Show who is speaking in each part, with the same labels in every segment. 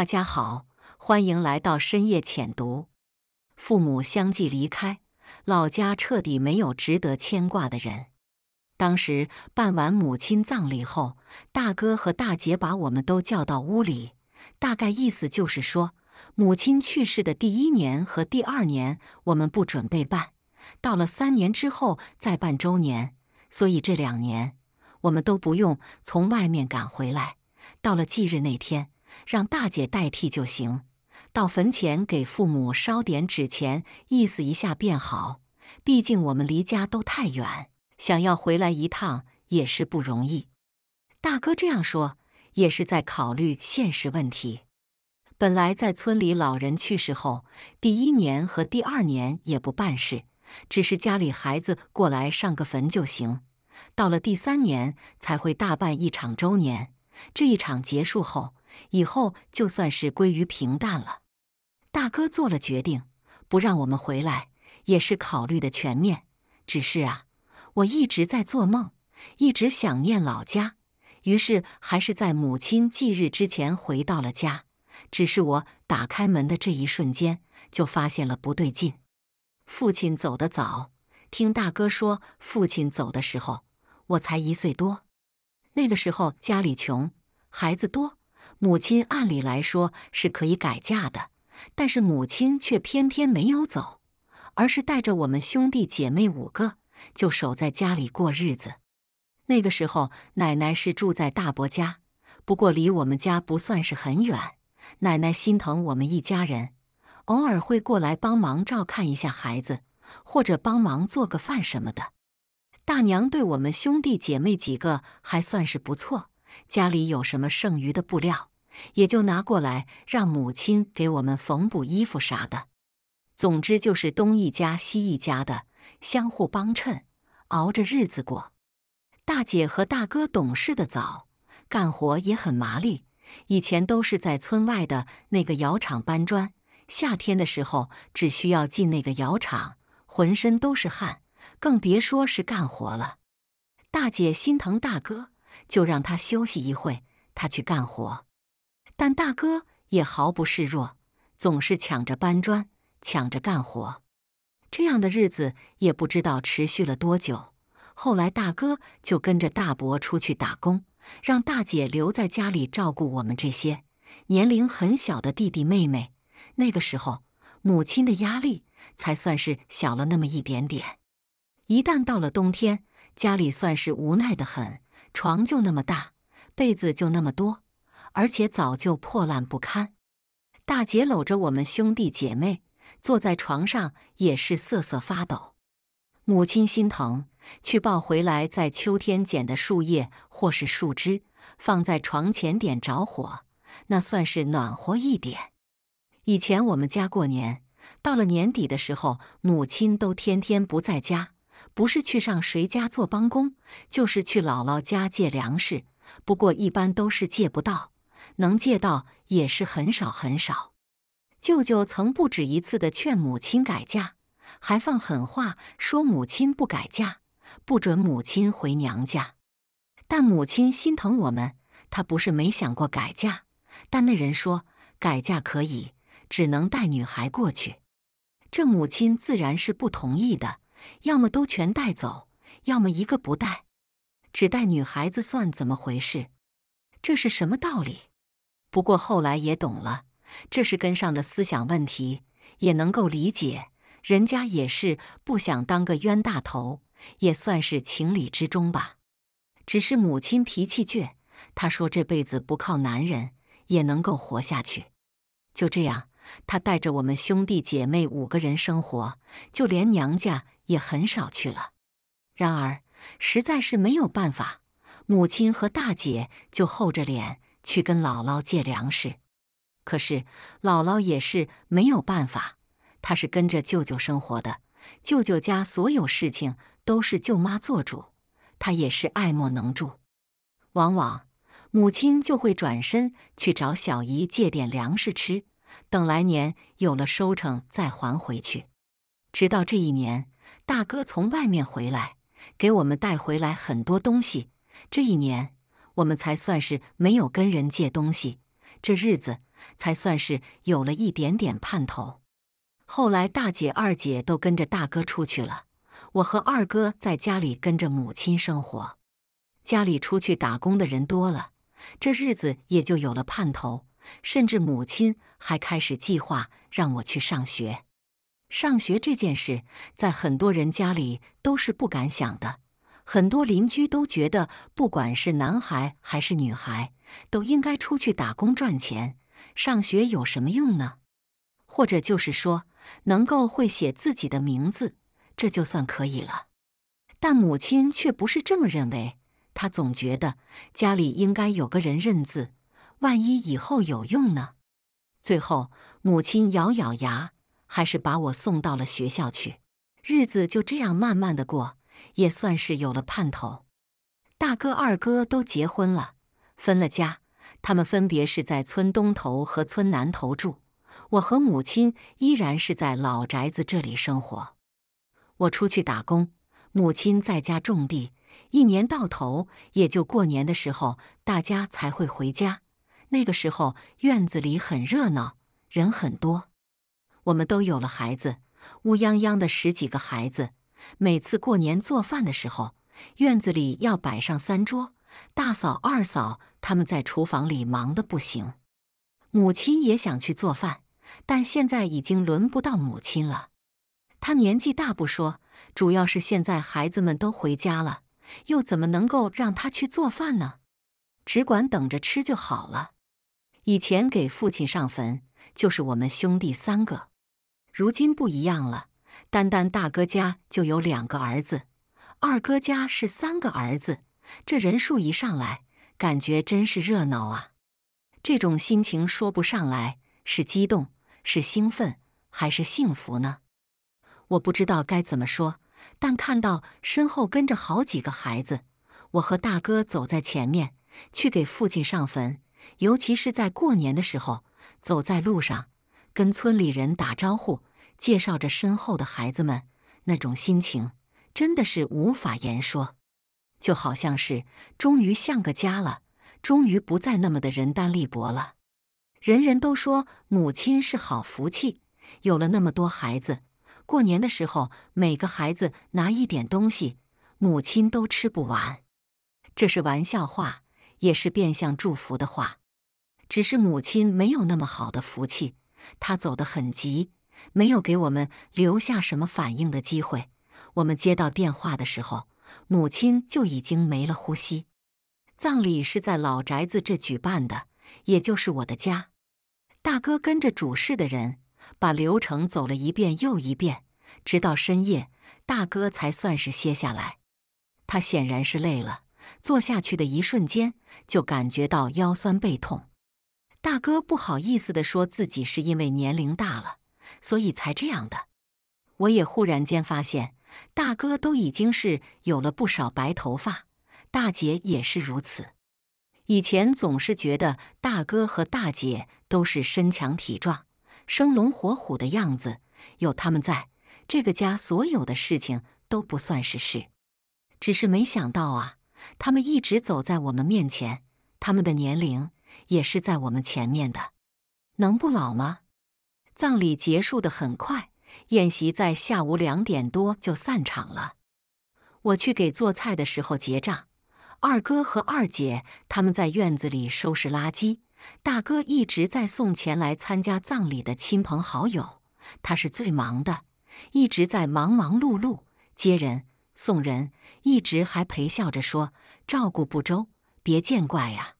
Speaker 1: 大家好，欢迎来到深夜浅读。父母相继离开老家，彻底没有值得牵挂的人。当时办完母亲葬礼后，大哥和大姐把我们都叫到屋里，大概意思就是说，母亲去世的第一年和第二年，我们不准备办，到了三年之后再办周年，所以这两年我们都不用从外面赶回来。到了忌日那天。让大姐代替就行，到坟前给父母烧点纸钱，意思一下便好。毕竟我们离家都太远，想要回来一趟也是不容易。大哥这样说也是在考虑现实问题。本来在村里，老人去世后，第一年和第二年也不办事，只是家里孩子过来上个坟就行。到了第三年才会大办一场周年。这一场结束后。以后就算是归于平淡了。大哥做了决定，不让我们回来，也是考虑的全面。只是啊，我一直在做梦，一直想念老家，于是还是在母亲忌日之前回到了家。只是我打开门的这一瞬间，就发现了不对劲。父亲走得早，听大哥说，父亲走的时候我才一岁多。那个时候家里穷，孩子多。母亲按理来说是可以改嫁的，但是母亲却偏偏没有走，而是带着我们兄弟姐妹五个就守在家里过日子。那个时候，奶奶是住在大伯家，不过离我们家不算是很远。奶奶心疼我们一家人，偶尔会过来帮忙照看一下孩子，或者帮忙做个饭什么的。大娘对我们兄弟姐妹几个还算是不错。家里有什么剩余的布料，也就拿过来让母亲给我们缝补衣服啥的。总之就是东一家西一家的相互帮衬，熬着日子过。大姐和大哥懂事的早，干活也很麻利。以前都是在村外的那个窑厂搬砖，夏天的时候只需要进那个窑厂，浑身都是汗，更别说是干活了。大姐心疼大哥。就让他休息一会，他去干活。但大哥也毫不示弱，总是抢着搬砖，抢着干活。这样的日子也不知道持续了多久。后来大哥就跟着大伯出去打工，让大姐留在家里照顾我们这些年龄很小的弟弟妹妹。那个时候，母亲的压力才算是小了那么一点点。一旦到了冬天，家里算是无奈的很。床就那么大，被子就那么多，而且早就破烂不堪。大姐搂着我们兄弟姐妹坐在床上也是瑟瑟发抖。母亲心疼，去抱回来在秋天捡的树叶或是树枝，放在床前点着火，那算是暖和一点。以前我们家过年到了年底的时候，母亲都天天不在家。不是去上谁家做帮工，就是去姥姥家借粮食。不过一般都是借不到，能借到也是很少很少。舅舅曾不止一次的劝母亲改嫁，还放狠话说母亲不改嫁，不准母亲回娘家。但母亲心疼我们，她不是没想过改嫁，但那人说改嫁可以，只能带女孩过去。这母亲自然是不同意的。要么都全带走，要么一个不带，只带女孩子算怎么回事？这是什么道理？不过后来也懂了，这是根上的思想问题，也能够理解。人家也是不想当个冤大头，也算是情理之中吧。只是母亲脾气倔，她说这辈子不靠男人也能够活下去。就这样，她带着我们兄弟姐妹五个人生活，就连娘家。也很少去了。然而，实在是没有办法，母亲和大姐就厚着脸去跟姥姥借粮食。可是，姥姥也是没有办法，她是跟着舅舅生活的，舅舅家所有事情都是舅妈做主，她也是爱莫能助。往往，母亲就会转身去找小姨借点粮食吃，等来年有了收成再还回去。直到这一年。大哥从外面回来，给我们带回来很多东西。这一年，我们才算是没有跟人借东西，这日子才算是有了一点点盼头。后来，大姐、二姐都跟着大哥出去了，我和二哥在家里跟着母亲生活。家里出去打工的人多了，这日子也就有了盼头。甚至母亲还开始计划让我去上学。上学这件事，在很多人家里都是不敢想的。很多邻居都觉得，不管是男孩还是女孩，都应该出去打工赚钱，上学有什么用呢？或者就是说，能够会写自己的名字，这就算可以了。但母亲却不是这么认为，她总觉得家里应该有个人认字，万一以后有用呢？最后，母亲咬咬牙。还是把我送到了学校去，日子就这样慢慢的过，也算是有了盼头。大哥、二哥都结婚了，分了家，他们分别是在村东头和村南头住。我和母亲依然是在老宅子这里生活。我出去打工，母亲在家种地，一年到头也就过年的时候大家才会回家。那个时候院子里很热闹，人很多。我们都有了孩子，乌泱泱的十几个孩子。每次过年做饭的时候，院子里要摆上三桌。大嫂、二嫂他们在厨房里忙得不行。母亲也想去做饭，但现在已经轮不到母亲了。他年纪大不说，主要是现在孩子们都回家了，又怎么能够让他去做饭呢？只管等着吃就好了。以前给父亲上坟，就是我们兄弟三个。如今不一样了，单单大哥家就有两个儿子，二哥家是三个儿子，这人数一上来，感觉真是热闹啊！这种心情说不上来，是激动，是兴奋，还是幸福呢？我不知道该怎么说，但看到身后跟着好几个孩子，我和大哥走在前面，去给父亲上坟，尤其是在过年的时候，走在路上。跟村里人打招呼，介绍着身后的孩子们，那种心情真的是无法言说，就好像是终于像个家了，终于不再那么的人单力薄了。人人都说母亲是好福气，有了那么多孩子，过年的时候每个孩子拿一点东西，母亲都吃不完。这是玩笑话，也是变相祝福的话，只是母亲没有那么好的福气。他走得很急，没有给我们留下什么反应的机会。我们接到电话的时候，母亲就已经没了呼吸。葬礼是在老宅子这举办的，也就是我的家。大哥跟着主事的人，把流程走了一遍又一遍，直到深夜，大哥才算是歇下来。他显然是累了，坐下去的一瞬间就感觉到腰酸背痛。大哥不好意思的说自己是因为年龄大了，所以才这样的。我也忽然间发现，大哥都已经是有了不少白头发，大姐也是如此。以前总是觉得大哥和大姐都是身强体壮、生龙活虎的样子，有他们在，这个家所有的事情都不算是事。只是没想到啊，他们一直走在我们面前，他们的年龄。也是在我们前面的，能不老吗？葬礼结束的很快，宴席在下午两点多就散场了。我去给做菜的时候结账，二哥和二姐他们在院子里收拾垃圾。大哥一直在送前来参加葬礼的亲朋好友，他是最忙的，一直在忙忙碌碌接人送人，一直还陪笑着说：“照顾不周，别见怪呀。”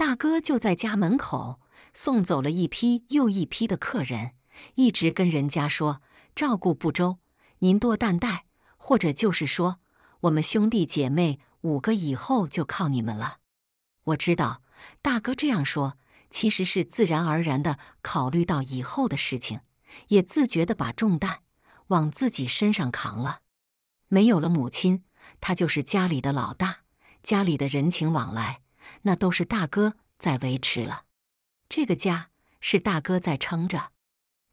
Speaker 1: 大哥就在家门口送走了一批又一批的客人，一直跟人家说照顾不周，您多担待，或者就是说我们兄弟姐妹五个以后就靠你们了。我知道大哥这样说，其实是自然而然的考虑到以后的事情，也自觉的把重担往自己身上扛了。没有了母亲，他就是家里的老大，家里的人情往来。那都是大哥在维持了，这个家是大哥在撑着。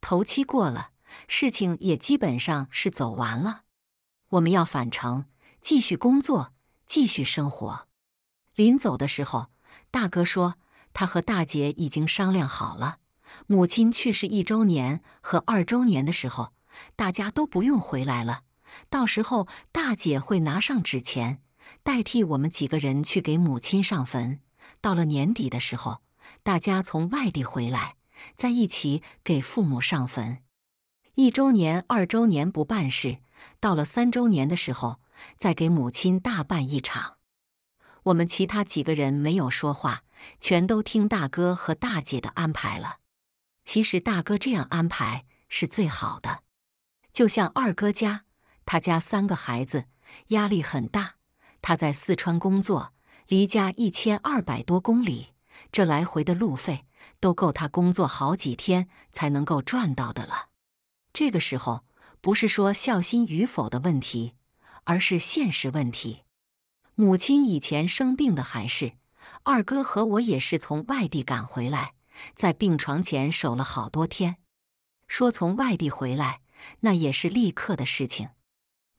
Speaker 1: 头七过了，事情也基本上是走完了。我们要返程，继续工作，继续生活。临走的时候，大哥说，他和大姐已经商量好了，母亲去世一周年和二周年的时候，大家都不用回来了。到时候，大姐会拿上纸钱。代替我们几个人去给母亲上坟。到了年底的时候，大家从外地回来，在一起给父母上坟。一周年、二周年不办事，到了三周年的时候，再给母亲大办一场。我们其他几个人没有说话，全都听大哥和大姐的安排了。其实大哥这样安排是最好的。就像二哥家，他家三个孩子，压力很大。他在四川工作，离家一千二百多公里，这来回的路费都够他工作好几天才能够赚到的了。这个时候不是说孝心与否的问题，而是现实问题。母亲以前生病的还是二哥和我，也是从外地赶回来，在病床前守了好多天。说从外地回来，那也是立刻的事情，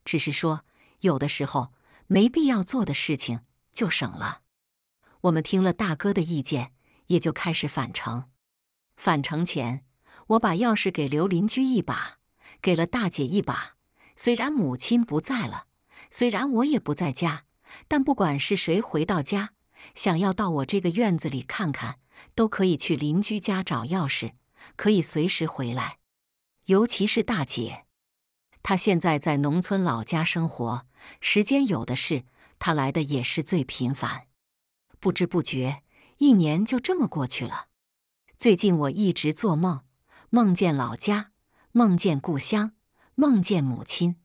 Speaker 1: 只是说有的时候。没必要做的事情就省了。我们听了大哥的意见，也就开始返程。返程前，我把钥匙给刘邻居一把，给了大姐一把。虽然母亲不在了，虽然我也不在家，但不管是谁回到家，想要到我这个院子里看看，都可以去邻居家找钥匙，可以随时回来。尤其是大姐，她现在在农村老家生活。时间有的是，他来的也是最频繁。不知不觉，一年就这么过去了。最近我一直做梦，梦见老家，梦见故乡，梦见母亲。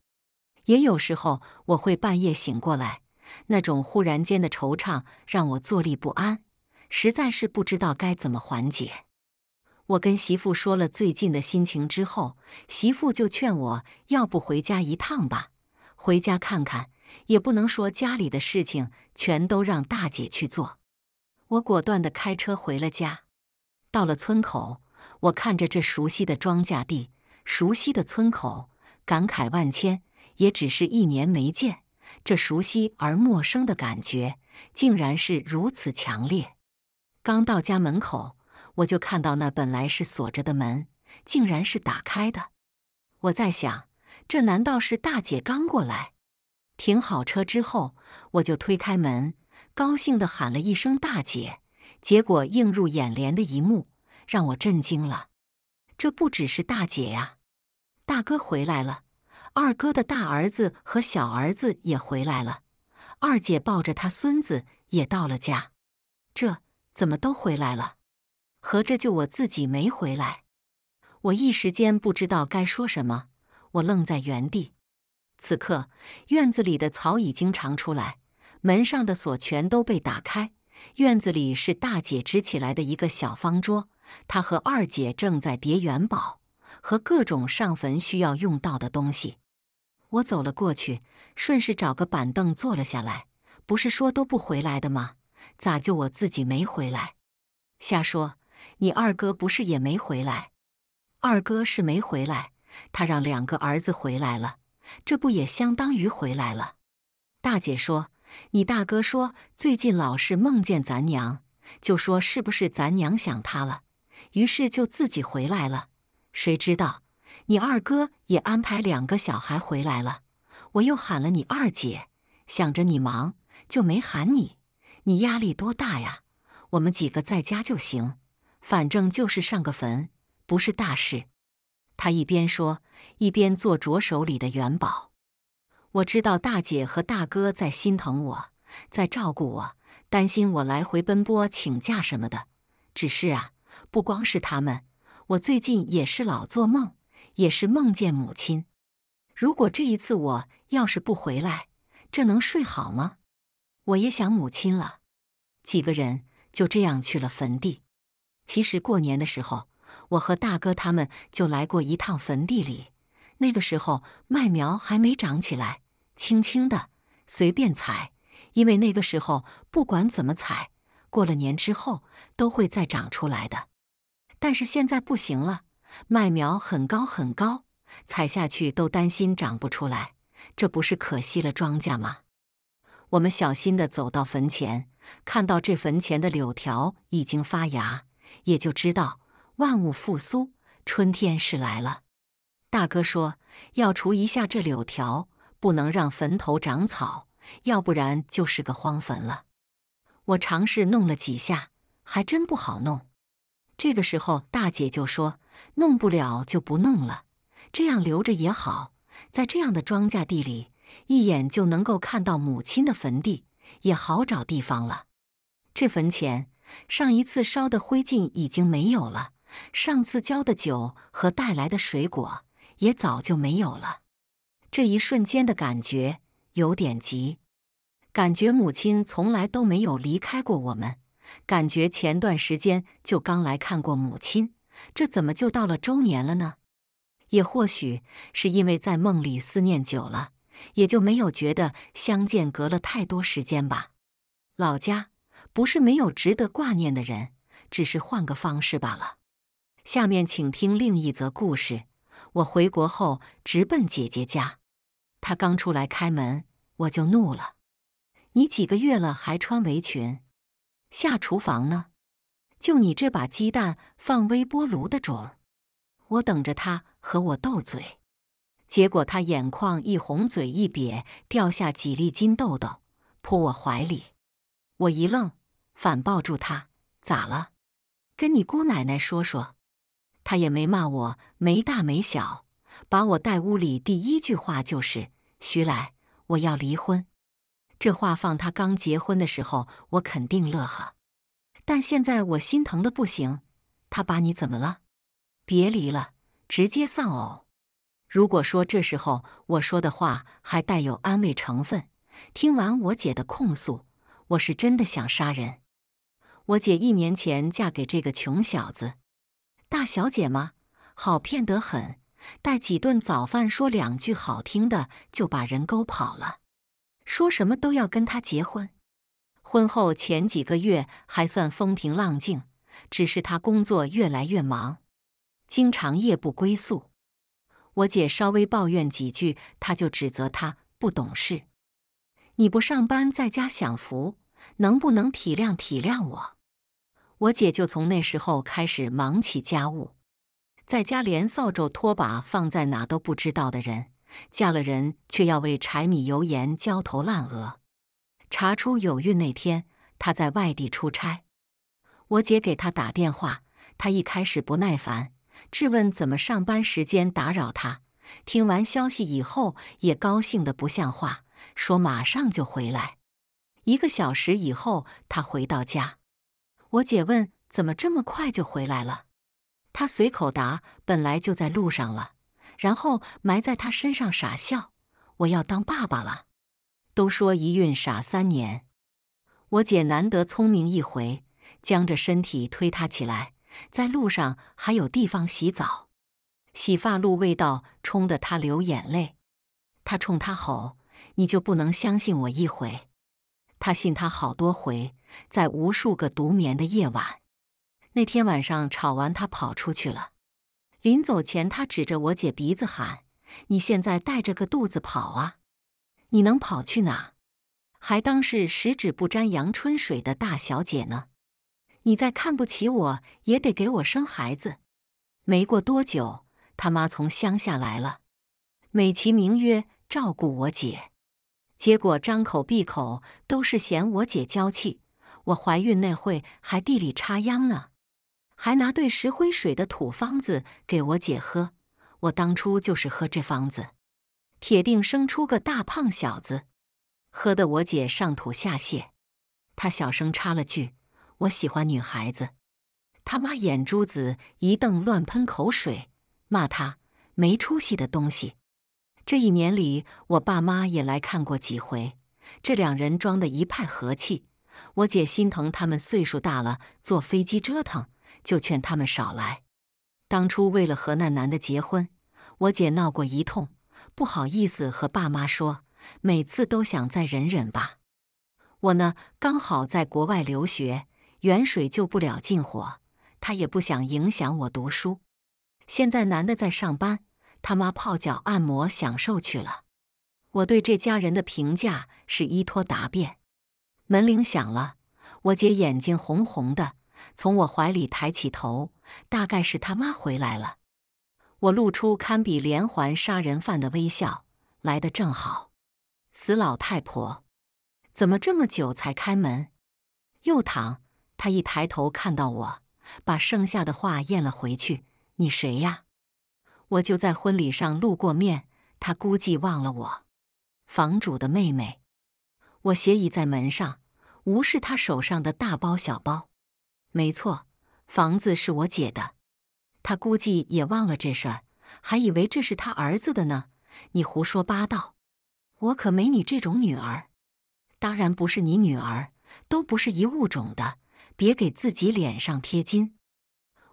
Speaker 1: 也有时候，我会半夜醒过来，那种忽然间的惆怅让我坐立不安，实在是不知道该怎么缓解。我跟媳妇说了最近的心情之后，媳妇就劝我，要不回家一趟吧。回家看看，也不能说家里的事情全都让大姐去做。我果断的开车回了家。到了村口，我看着这熟悉的庄稼地、熟悉的村口，感慨万千。也只是一年没见，这熟悉而陌生的感觉，竟然是如此强烈。刚到家门口，我就看到那本来是锁着的门，竟然是打开的。我在想。这难道是大姐刚过来？停好车之后，我就推开门，高兴的喊了一声“大姐”。结果映入眼帘的一幕让我震惊了。这不只是大姐呀，大哥回来了，二哥的大儿子和小儿子也回来了，二姐抱着他孙子也到了家。这怎么都回来了？合着就我自己没回来？我一时间不知道该说什么。我愣在原地。此刻院子里的草已经长出来，门上的锁全都被打开。院子里是大姐支起来的一个小方桌，她和二姐正在叠元宝和各种上坟需要用到的东西。我走了过去，顺势找个板凳坐了下来。不是说都不回来的吗？咋就我自己没回来？瞎说，你二哥不是也没回来？二哥是没回来。他让两个儿子回来了，这不也相当于回来了？大姐说：“你大哥说最近老是梦见咱娘，就说是不是咱娘想他了，于是就自己回来了。谁知道你二哥也安排两个小孩回来了。我又喊了你二姐，想着你忙就没喊你。你压力多大呀？我们几个在家就行，反正就是上个坟，不是大事。”他一边说，一边做着手里的元宝。我知道大姐和大哥在心疼我，在照顾我，担心我来回奔波请假什么的。只是啊，不光是他们，我最近也是老做梦，也是梦见母亲。如果这一次我要是不回来，这能睡好吗？我也想母亲了。几个人就这样去了坟地。其实过年的时候。我和大哥他们就来过一趟坟地里，那个时候麦苗还没长起来，轻轻的，随便踩，因为那个时候不管怎么踩，过了年之后都会再长出来的。但是现在不行了，麦苗很高很高，踩下去都担心长不出来，这不是可惜了庄稼吗？我们小心的走到坟前，看到这坟前的柳条已经发芽，也就知道。万物复苏，春天是来了。大哥说要除一下这柳条，不能让坟头长草，要不然就是个荒坟了。我尝试弄了几下，还真不好弄。这个时候，大姐就说：“弄不了就不弄了，这样留着也好，在这样的庄稼地里，一眼就能够看到母亲的坟地，也好找地方了。”这坟前上一次烧的灰烬已经没有了。上次浇的酒和带来的水果也早就没有了。这一瞬间的感觉有点急，感觉母亲从来都没有离开过我们，感觉前段时间就刚来看过母亲，这怎么就到了周年了呢？也或许是因为在梦里思念久了，也就没有觉得相见隔了太多时间吧。老家不是没有值得挂念的人，只是换个方式罢了。下面请听另一则故事。我回国后直奔姐姐家，她刚出来开门，我就怒了：“你几个月了还穿围裙下厨房呢？就你这把鸡蛋放微波炉的种儿！”我等着她和我斗嘴，结果她眼眶一红，嘴一瘪，掉下几粒金豆豆，扑我怀里。我一愣，反抱住她：“咋了？跟你姑奶奶说说。”他也没骂我，没大没小，把我带屋里第一句话就是：“徐来，我要离婚。”这话放他刚结婚的时候，我肯定乐呵，但现在我心疼的不行。他把你怎么了？别离了，直接丧偶。如果说这时候我说的话还带有安慰成分，听完我姐的控诉，我是真的想杀人。我姐一年前嫁给这个穷小子。大小姐吗？好骗得很。带几顿早饭，说两句好听的，就把人勾跑了。说什么都要跟他结婚。婚后前几个月还算风平浪静，只是他工作越来越忙，经常夜不归宿。我姐稍微抱怨几句，他就指责他不懂事。你不上班在家享福，能不能体谅体谅我？我姐就从那时候开始忙起家务，在家连扫帚、拖把放在哪都不知道的人，嫁了人却要为柴米油盐焦头烂额。查出有孕那天，她在外地出差，我姐给她打电话，她一开始不耐烦，质问怎么上班时间打扰她。听完消息以后，也高兴的不像话，说马上就回来。一个小时以后，她回到家。我姐问：“怎么这么快就回来了？”他随口答：“本来就在路上了。”然后埋在他身上傻笑：“我要当爸爸了。”都说一孕傻三年，我姐难得聪明一回，将这身体推他起来。在路上还有地方洗澡，洗发露味道冲得他流眼泪。他冲他吼：“你就不能相信我一回？”他信他好多回。在无数个独眠的夜晚，那天晚上吵完，他跑出去了。临走前，他指着我姐鼻子喊：“你现在带着个肚子跑啊，你能跑去哪？还当是十指不沾阳春水的大小姐呢？你再看不起我，也得给我生孩子。”没过多久，他妈从乡下来了，美其名曰照顾我姐，结果张口闭口都是嫌我姐娇气。我怀孕那会还地里插秧呢，还拿兑石灰水的土方子给我姐喝。我当初就是喝这方子，铁定生出个大胖小子。喝的我姐上吐下泻。她小声插了句：“我喜欢女孩子。”他妈眼珠子一瞪，乱喷口水，骂他没出息的东西。这一年里，我爸妈也来看过几回，这两人装的一派和气。我姐心疼他们岁数大了，坐飞机折腾，就劝他们少来。当初为了和那男的结婚，我姐闹过一通，不好意思和爸妈说，每次都想再忍忍吧。我呢，刚好在国外留学，远水救不了近火，她也不想影响我读书。现在男的在上班，他妈泡脚按摩享受去了。我对这家人的评价是：依托答辩。门铃响了，我姐眼睛红红的，从我怀里抬起头，大概是他妈回来了。我露出堪比连环杀人犯的微笑，来的正好。死老太婆，怎么这么久才开门？又躺。她一抬头看到我，把剩下的话咽了回去。你谁呀？我就在婚礼上露过面，她估计忘了我。房主的妹妹。我斜倚在门上。无视他手上的大包小包，没错，房子是我姐的，他估计也忘了这事儿，还以为这是他儿子的呢。你胡说八道，我可没你这种女儿，当然不是你女儿，都不是一物种的，别给自己脸上贴金。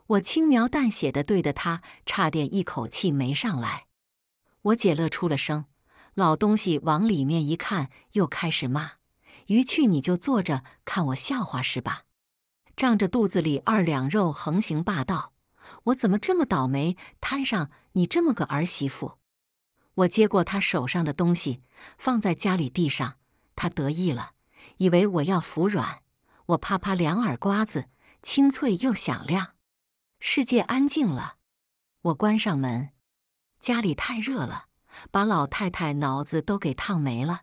Speaker 1: 我轻描淡写的对的，他差点一口气没上来。我姐乐出了声，老东西往里面一看，又开始骂。鱼去，你就坐着看我笑话是吧？仗着肚子里二两肉横行霸道，我怎么这么倒霉，摊上你这么个儿媳妇？我接过他手上的东西，放在家里地上。他得意了，以为我要服软。我啪啪两耳刮子，清脆又响亮。世界安静了。我关上门，家里太热了，把老太太脑子都给烫没了。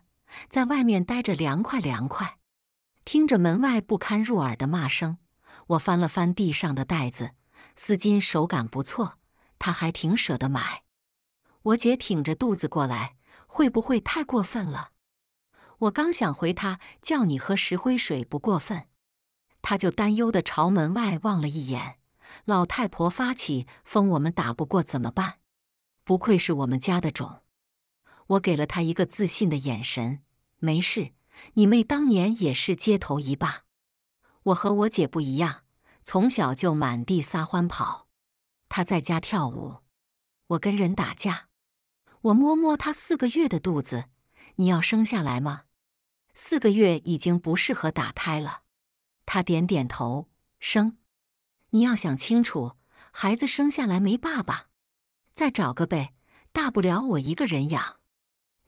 Speaker 1: 在外面待着凉快凉快，听着门外不堪入耳的骂声，我翻了翻地上的袋子，丝巾手感不错，他还挺舍得买。我姐挺着肚子过来，会不会太过分了？我刚想回她叫你喝石灰水不过分，她就担忧地朝门外望了一眼，老太婆发起疯，我们打不过怎么办？不愧是我们家的种。我给了他一个自信的眼神。没事，你妹当年也是街头一霸。我和我姐不一样，从小就满地撒欢跑。她在家跳舞，我跟人打架。我摸摸她四个月的肚子，你要生下来吗？四个月已经不适合打胎了。她点点头，生。你要想清楚，孩子生下来没爸爸，再找个呗，大不了我一个人养。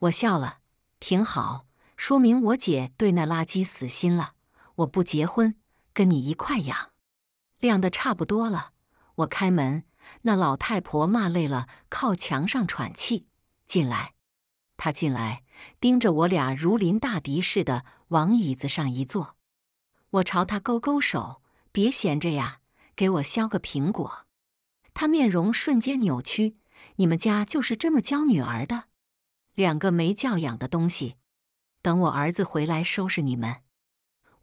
Speaker 1: 我笑了，挺好，说明我姐对那垃圾死心了。我不结婚，跟你一块养，晾得差不多了。我开门，那老太婆骂累了，靠墙上喘气。进来，她进来，盯着我俩如临大敌似的，往椅子上一坐。我朝她勾勾手，别闲着呀，给我削个苹果。她面容瞬间扭曲，你们家就是这么教女儿的？两个没教养的东西，等我儿子回来收拾你们。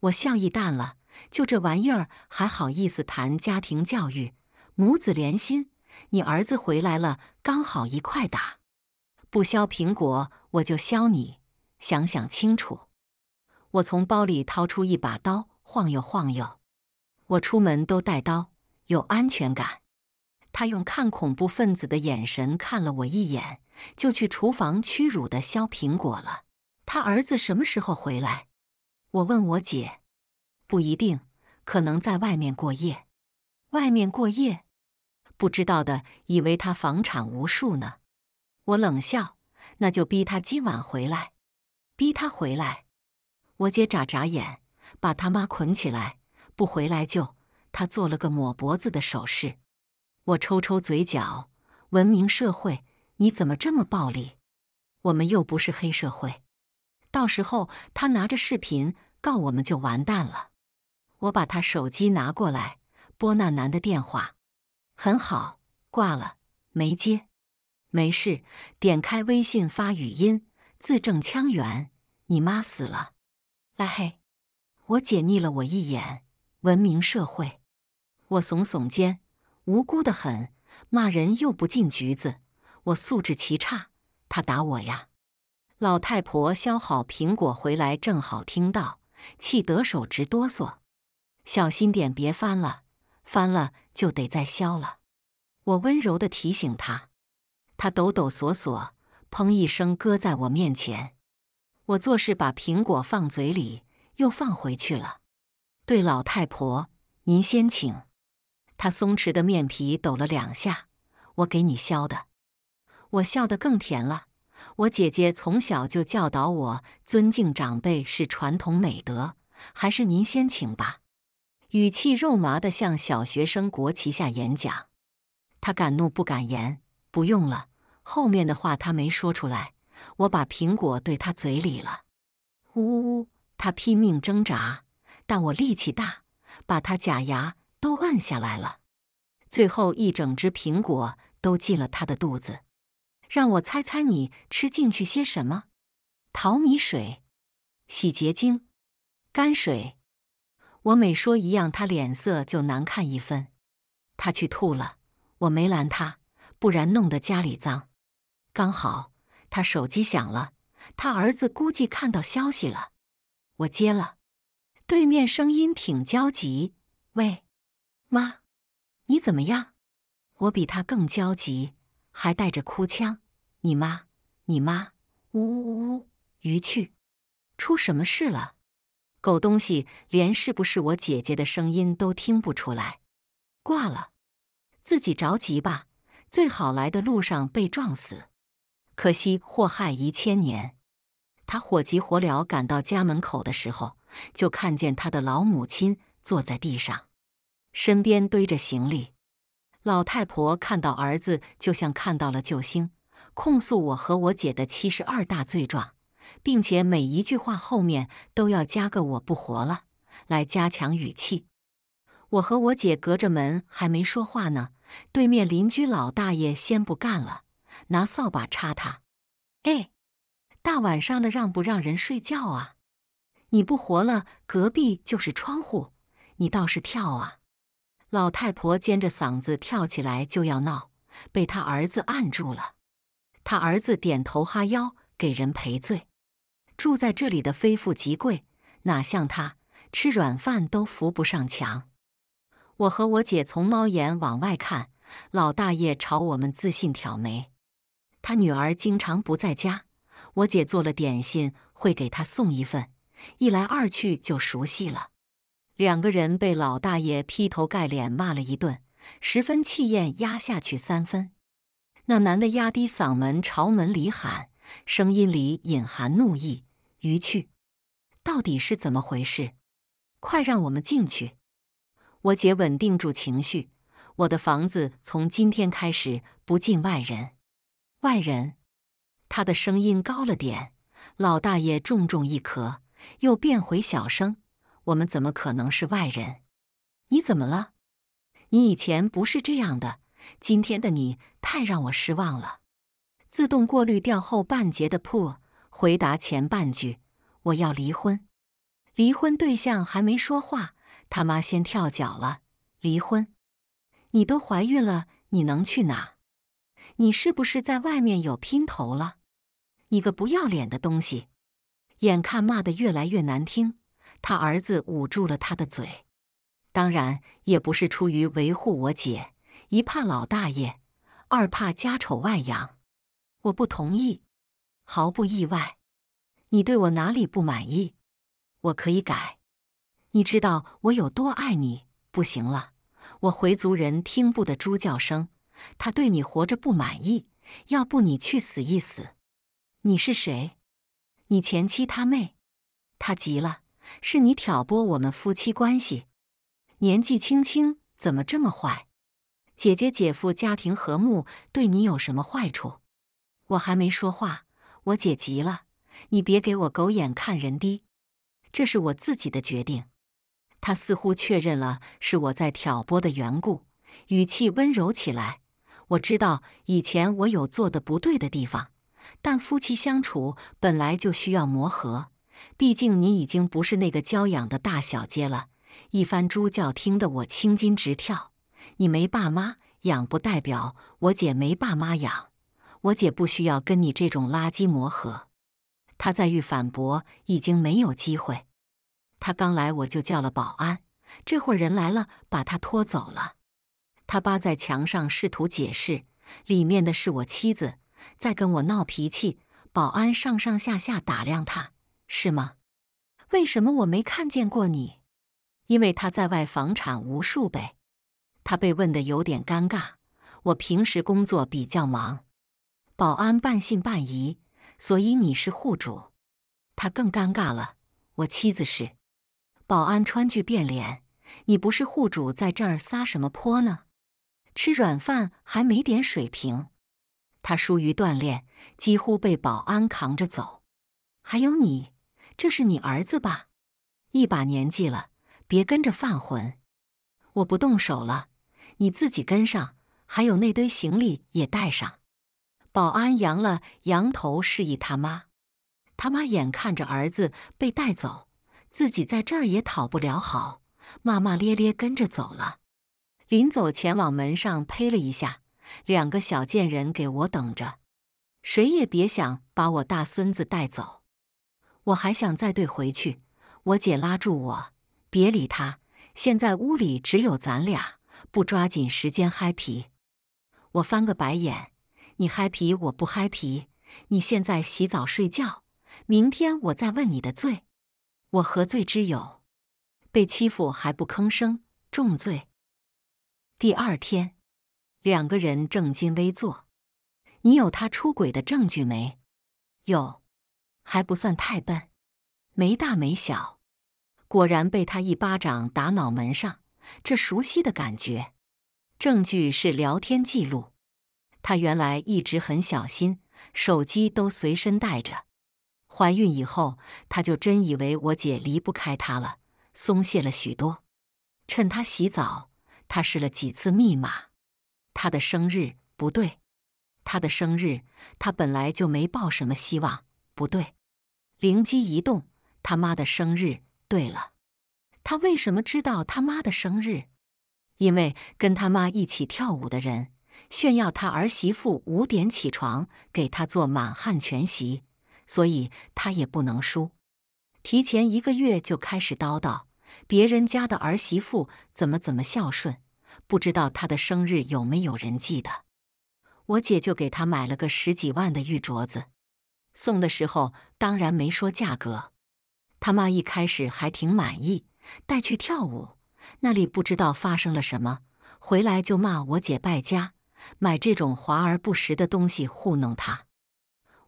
Speaker 1: 我笑意淡了，就这玩意儿还好意思谈家庭教育、母子连心？你儿子回来了，刚好一块打。不削苹果，我就削你。想想清楚。我从包里掏出一把刀，晃悠晃悠。我出门都带刀，有安全感。他用看恐怖分子的眼神看了我一眼。就去厨房屈辱的削苹果了。他儿子什么时候回来？我问我姐，不一定，可能在外面过夜。外面过夜？不知道的以为他房产无数呢。我冷笑，那就逼他今晚回来，逼他回来。我姐眨眨眼，把他妈捆起来，不回来就他做了个抹脖子的手势。我抽抽嘴角，文明社会。你怎么这么暴力？我们又不是黑社会，到时候他拿着视频告我们就完蛋了。我把他手机拿过来，拨那男的电话。很好，挂了，没接。没事，点开微信发语音，字正腔圆。你妈死了。拉黑。我姐睨了我一眼，文明社会。我耸耸肩，无辜的很，骂人又不进局子。我素质奇差，他打我呀！老太婆削好苹果回来，正好听到，气得手直哆嗦。小心点，别翻了，翻了就得再削了。我温柔的提醒他，他抖抖索索，砰一声搁在我面前。我做事把苹果放嘴里，又放回去了。对老太婆，您先请。她松弛的面皮抖了两下，我给你削的。我笑得更甜了。我姐姐从小就教导我，尊敬长辈是传统美德。还是您先请吧。语气肉麻的，像小学生国旗下演讲。他敢怒不敢言。不用了，后面的话他没说出来。我把苹果对他嘴里了。呜呜，他拼命挣扎，但我力气大，把他假牙都摁下来了。最后一整只苹果都进了他的肚子。让我猜猜你吃进去些什么？淘米水、洗洁精、泔水。我每说一样，他脸色就难看一分。他去吐了，我没拦他，不然弄得家里脏。刚好他手机响了，他儿子估计看到消息了。我接了，对面声音挺焦急：“喂，妈，你怎么样？”我比他更焦急。还带着哭腔：“你妈，你妈，呜呜呜！鱼去，出什么事了？狗东西，连是不是我姐姐的声音都听不出来，挂了。自己着急吧，最好来的路上被撞死。可惜祸害一千年。”他火急火燎赶到家门口的时候，就看见他的老母亲坐在地上，身边堆着行李。老太婆看到儿子，就像看到了救星，控诉我和我姐的七十二大罪状，并且每一句话后面都要加个“我不活了”来加强语气。我和我姐隔着门还没说话呢，对面邻居老大爷先不干了，拿扫把插他：“哎，大晚上的让不让人睡觉啊？你不活了，隔壁就是窗户，你倒是跳啊！”老太婆尖着嗓子跳起来就要闹，被他儿子按住了。他儿子点头哈腰给人赔罪。住在这里的非富即贵，哪像他吃软饭都扶不上墙。我和我姐从猫眼往外看，老大爷朝我们自信挑眉。他女儿经常不在家，我姐做了点心会给他送一份，一来二去就熟悉了。两个人被老大爷劈头盖脸骂了一顿，十分气焰压下去三分。那男的压低嗓门朝门里喊，声音里隐含怒意：“鱼去，到底是怎么回事？快让我们进去！”我姐稳定住情绪：“我的房子从今天开始不进外人，外人。”他的声音高了点，老大爷重重一咳，又变回小声。我们怎么可能是外人？你怎么了？你以前不是这样的，今天的你太让我失望了。自动过滤掉后半截的“铺回答前半句。我要离婚。离婚对象还没说话，他妈先跳脚了。离婚！你都怀孕了，你能去哪？你是不是在外面有姘头了？你个不要脸的东西！眼看骂得越来越难听。他儿子捂住了他的嘴，当然也不是出于维护我姐，一怕老大爷，二怕家丑外扬。我不同意，毫不意外。你对我哪里不满意？我可以改。你知道我有多爱你？不行了，我回族人听不得猪叫声。他对你活着不满意，要不你去死一死。你是谁？你前妻他妹。他急了。是你挑拨我们夫妻关系，年纪轻轻怎么这么坏？姐姐、姐夫家庭和睦，对你有什么坏处？我还没说话，我姐急了：“你别给我狗眼看人低，这是我自己的决定。”他似乎确认了是我在挑拨的缘故，语气温柔起来。我知道以前我有做的不对的地方，但夫妻相处本来就需要磨合。毕竟你已经不是那个娇养的大小姐了。一番猪叫听得我青筋直跳。你没爸妈养不代表我姐没爸妈养。我姐不需要跟你这种垃圾磨合。他再欲反驳，已经没有机会。他刚来我就叫了保安，这会儿人来了把他拖走了。他扒在墙上试图解释，里面的是我妻子在跟我闹脾气。保安上上下下打量他。是吗？为什么我没看见过你？因为他在外房产无数呗。他被问的有点尴尬。我平时工作比较忙。保安半信半疑，所以你是户主？他更尴尬了。我妻子是。保安川剧变脸，你不是户主，在这儿撒什么泼呢？吃软饭还没点水平。他疏于锻炼，几乎被保安扛着走。还有你。这是你儿子吧？一把年纪了，别跟着犯浑。我不动手了，你自己跟上，还有那堆行李也带上。保安扬了扬头，示意他妈。他妈眼看着儿子被带走，自己在这儿也讨不了好，骂骂咧咧跟着走了。临走前往门上呸了一下，两个小贱人，给我等着，谁也别想把我大孙子带走。我还想再对回去，我姐拉住我，别理他。现在屋里只有咱俩，不抓紧时间嗨皮。我翻个白眼，你嗨皮，我不嗨皮。你现在洗澡睡觉，明天我再问你的罪。我何罪之有？被欺负还不吭声，重罪。第二天，两个人正襟危坐。你有他出轨的证据没？有。还不算太笨，没大没小，果然被他一巴掌打脑门上，这熟悉的感觉。证据是聊天记录。他原来一直很小心，手机都随身带着。怀孕以后，他就真以为我姐离不开他了，松懈了许多。趁他洗澡，他试了几次密码。他的生日不对，他的生日，他本来就没抱什么希望，不对。灵机一动，他妈的生日！对了，他为什么知道他妈的生日？因为跟他妈一起跳舞的人炫耀他儿媳妇五点起床给他做满汉全席，所以他也不能输，提前一个月就开始叨叨别人家的儿媳妇怎么怎么孝顺。不知道他的生日有没有人记得？我姐就给他买了个十几万的玉镯子。送的时候当然没说价格，他妈一开始还挺满意，带去跳舞那里不知道发生了什么，回来就骂我姐败家，买这种华而不实的东西糊弄她。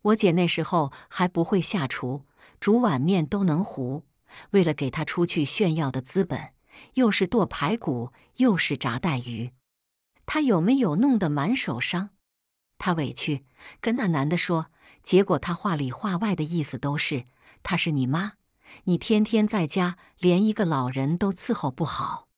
Speaker 1: 我姐那时候还不会下厨，煮碗面都能糊。为了给他出去炫耀的资本，又是剁排骨又是炸带鱼，他有没有弄得满手伤？他委屈，跟那男的说。结果他话里话外的意思都是，他是你妈，你天天在家，连一个老人都伺候不好。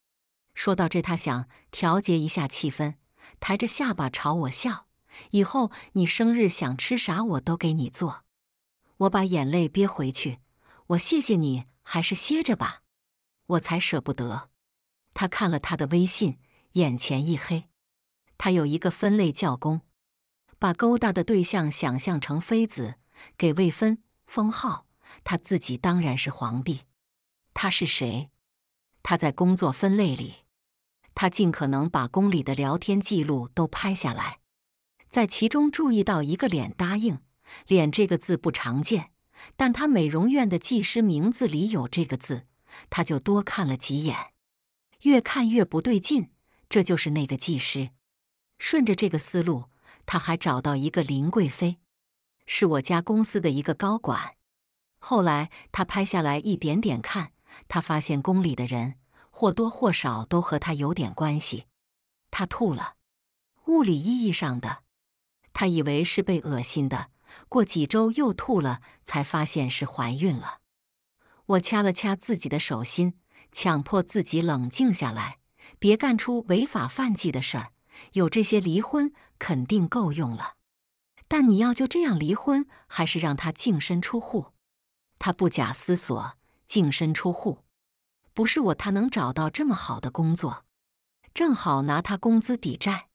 Speaker 1: 说到这，他想调节一下气氛，抬着下巴朝我笑。以后你生日想吃啥，我都给你做。我把眼泪憋回去，我谢谢你，还是歇着吧，我才舍不得。他看了他的微信，眼前一黑，他有一个分类叫“工”。把勾搭的对象想象成妃子，给魏分封号，他自己当然是皇帝。他是谁？他在工作分类里，他尽可能把宫里的聊天记录都拍下来，在其中注意到一个“脸”答应“脸”这个字不常见，但他美容院的技师名字里有这个字，他就多看了几眼，越看越不对劲。这就是那个技师，顺着这个思路。他还找到一个林贵妃，是我家公司的一个高管。后来他拍下来一点点看，他发现宫里的人或多或少都和他有点关系。他吐了，物理意义上的，他以为是被恶心的。过几周又吐了，才发现是怀孕了。我掐了掐自己的手心，强迫自己冷静下来，别干出违法犯纪的事儿。有这些离婚。肯定够用了，但你要就这样离婚，还是让他净身出户？他不假思索，净身出户不是我，他能找到这么好的工作，正好拿他工资抵债。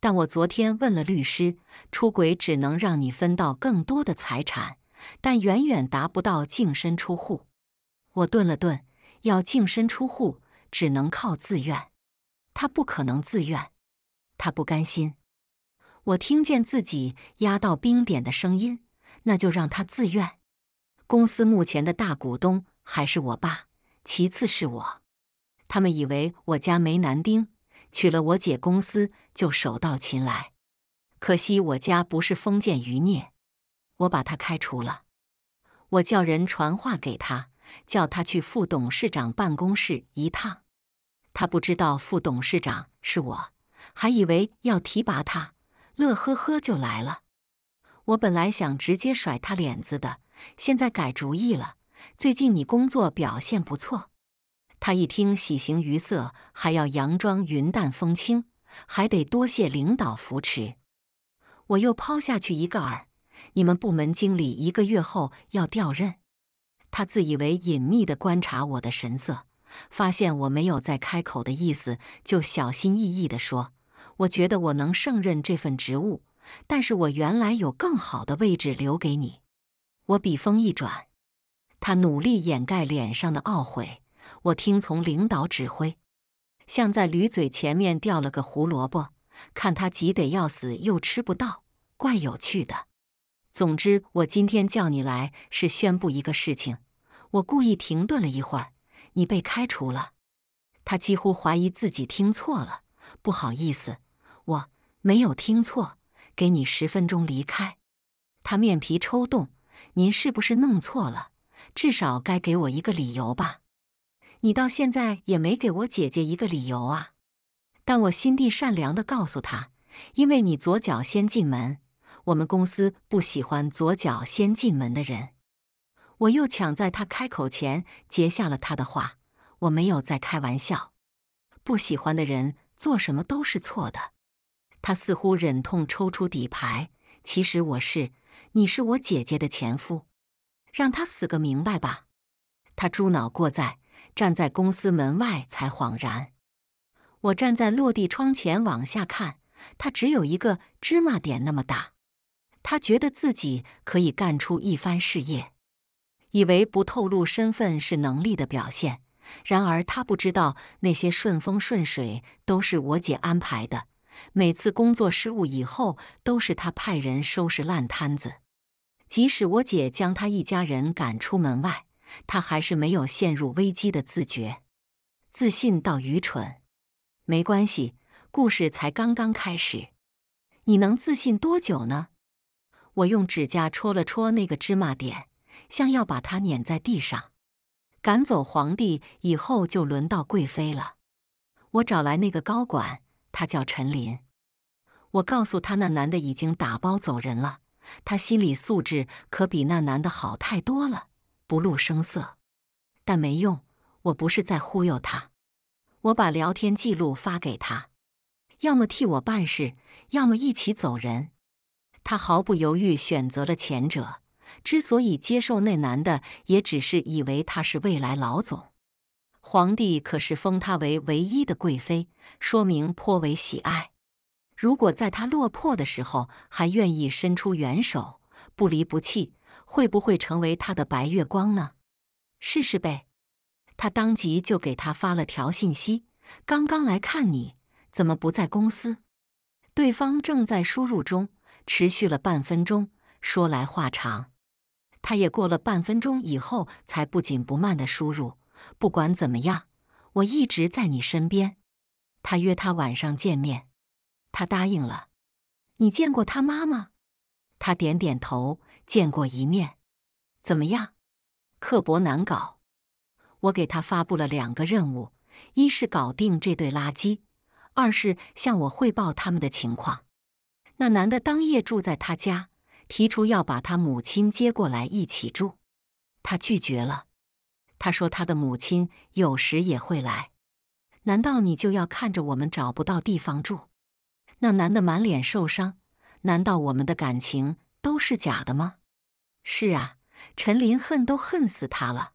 Speaker 1: 但我昨天问了律师，出轨只能让你分到更多的财产，但远远达不到净身出户。我顿了顿，要净身出户只能靠自愿，他不可能自愿，他不甘心。我听见自己压到冰点的声音，那就让他自愿。公司目前的大股东还是我爸，其次是我。他们以为我家没男丁，娶了我姐，公司就手到擒来。可惜我家不是封建余孽，我把他开除了。我叫人传话给他，叫他去副董事长办公室一趟。他不知道副董事长是我，还以为要提拔他。乐呵呵就来了。我本来想直接甩他脸子的，现在改主意了。最近你工作表现不错。他一听喜形于色，还要佯装云淡风轻，还得多谢领导扶持。我又抛下去一个饵：你们部门经理一个月后要调任。他自以为隐秘的观察我的神色，发现我没有再开口的意思，就小心翼翼的说。我觉得我能胜任这份职务，但是我原来有更好的位置留给你。我笔锋一转，他努力掩盖脸上的懊悔。我听从领导指挥，像在驴嘴前面掉了个胡萝卜，看他急得要死又吃不到，怪有趣的。总之，我今天叫你来是宣布一个事情。我故意停顿了一会儿。你被开除了。他几乎怀疑自己听错了。不好意思。我没有听错，给你十分钟离开。他面皮抽动，您是不是弄错了？至少该给我一个理由吧。你到现在也没给我姐姐一个理由啊。但我心地善良的告诉她，因为你左脚先进门，我们公司不喜欢左脚先进门的人。我又抢在他开口前截下了他的话，我没有在开玩笑。不喜欢的人做什么都是错的。他似乎忍痛抽出底牌，其实我是你是我姐姐的前夫，让他死个明白吧。他猪脑过载，站在公司门外才恍然。我站在落地窗前往下看，他只有一个芝麻点那么大。他觉得自己可以干出一番事业，以为不透露身份是能力的表现。然而他不知道，那些顺风顺水都是我姐安排的。每次工作失误以后，都是他派人收拾烂摊子。即使我姐将他一家人赶出门外，他还是没有陷入危机的自觉、自信到愚蠢。没关系，故事才刚刚开始。你能自信多久呢？我用指甲戳了戳那个芝麻点，像要把它碾在地上。赶走皇帝以后，就轮到贵妃了。我找来那个高管。他叫陈林，我告诉他那男的已经打包走人了，他心理素质可比那男的好太多了，不露声色，但没用，我不是在忽悠他，我把聊天记录发给他，要么替我办事，要么一起走人，他毫不犹豫选择了前者，之所以接受那男的，也只是以为他是未来老总。皇帝可是封她为唯一的贵妃，说明颇为喜爱。如果在她落魄的时候还愿意伸出援手，不离不弃，会不会成为她的白月光呢？试试呗。他当即就给她发了条信息：“刚刚来看你，怎么不在公司？”对方正在输入中，持续了半分钟。说来话长，他也过了半分钟以后才不紧不慢的输入。不管怎么样，我一直在你身边。他约他晚上见面，他答应了。你见过他妈吗？他点点头，见过一面。怎么样？刻薄难搞。我给他发布了两个任务：一是搞定这对垃圾，二是向我汇报他们的情况。那男的当夜住在他家，提出要把他母亲接过来一起住，他拒绝了。他说：“他的母亲有时也会来。难道你就要看着我们找不到地方住？”那男的满脸受伤。难道我们的感情都是假的吗？是啊，陈林恨都恨死他了。